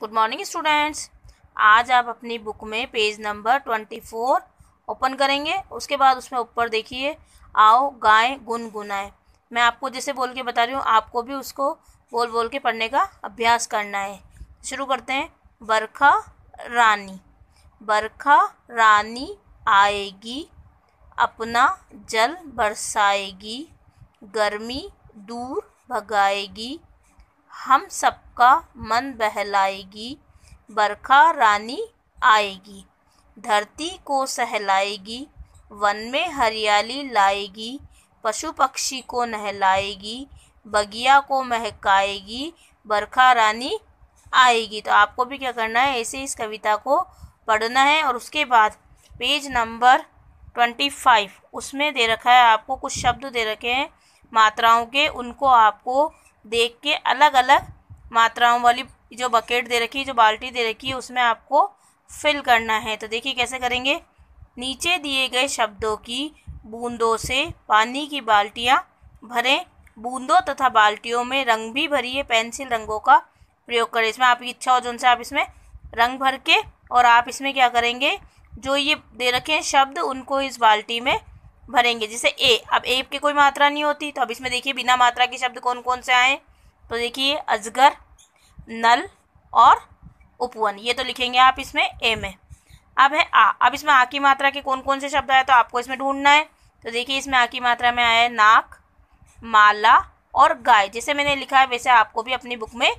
good morning students आज आप अपनी बुक में page number twenty four open करेंगे उसके बाद उसमें ऊपर देखिए आओ गाएं गुनगुनाएं मैं आपको जैसे बोल के बता रही हूँ आपको भी उसको बोल बोल के पढ़ने का अभ्यास करना है शुरू करते हैं बरखा रानी बरखा रानी आएगी अपना जल बरसाएगी गर्मी दूर भगाएगी हम सबका मन बहलाएगी बरखा रानी आएगी धरती को सहलाएगी वन में हरियाली लाएगी पशु पक्षी को नहलाएगी बगिया को महकाएगी बरखा रानी आएगी तो आपको भी क्या करना है ऐसे इस कविता को पढ़ना है और उसके बाद पेज नंबर ट्वेंटी फाइव उसमें दे रखा है आपको कुछ शब्द दे रखे हैं मात्राओं के उनको आपको देख के अलग अलग मात्राओं वाली जो बकेट दे रखी है जो बाल्टी दे रखी है उसमें आपको फिल करना है तो देखिए कैसे करेंगे नीचे दिए गए शब्दों की बूंदों से पानी की बाल्टियाँ भरें बूंदों तथा बाल्टियों में रंग भी भरिए पेंसिल रंगों का प्रयोग करें इसमें आपकी इच्छा हो जो उनसे आप इसमें रंग भर के और आप इसमें क्या करेंगे जो ये दे रखे हैं शब्द उनको इस बाल्टी में भरेंगे जैसे ए अब ए की कोई मात्रा नहीं होती तो अब इसमें देखिए बिना मात्रा के शब्द कौन कौन से आए तो देखिए अजगर नल और उपवन ये तो लिखेंगे आप इसमें ए में अब है आ अब इसमें आ की मात्रा के कौन कौन से शब्द आए तो आपको इसमें ढूंढना है तो देखिए इसमें आ की मात्रा में आया है नाक माला और गाय जैसे मैंने लिखा है वैसे आपको भी अपनी बुक में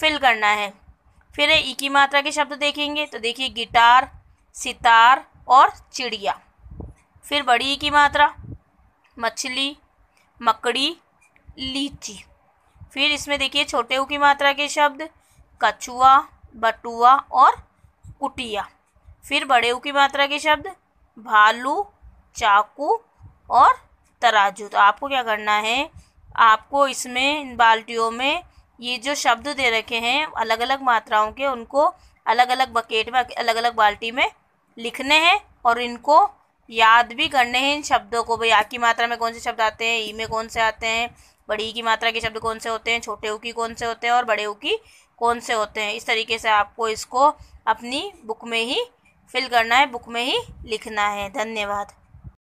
फिल करना है फिर ई की मात्रा के शब्द देखेंगे तो देखिए गिटार सितार और चिड़िया फिर बड़ी की मात्रा मछली मकड़ी लीची फिर इसमें देखिए छोटे ऊ की मात्रा के शब्द कछुआ बटुआ और कुटिया फिर बड़े ऊ की मात्रा के शब्द भालू चाकू और तराजू तो आपको क्या करना है आपको इसमें इन बाल्टियों में ये जो शब्द दे रखे हैं अलग अलग मात्राओं के उनको अलग अलग बकेट में अलग अलग बाल्टी में लिखने हैं और इनको याद भी करने हैं इन शब्दों को भाई आ की मात्रा में कौन से शब्द आते हैं ई में कौन से आते हैं बड़ी की मात्रा के शब्द कौन से होते हैं छोटे ऊ की कौन से होते हैं और बड़े ऊ की कौन से होते हैं इस तरीके से आपको इसको अपनी बुक में ही फिल करना है बुक में ही लिखना है धन्यवाद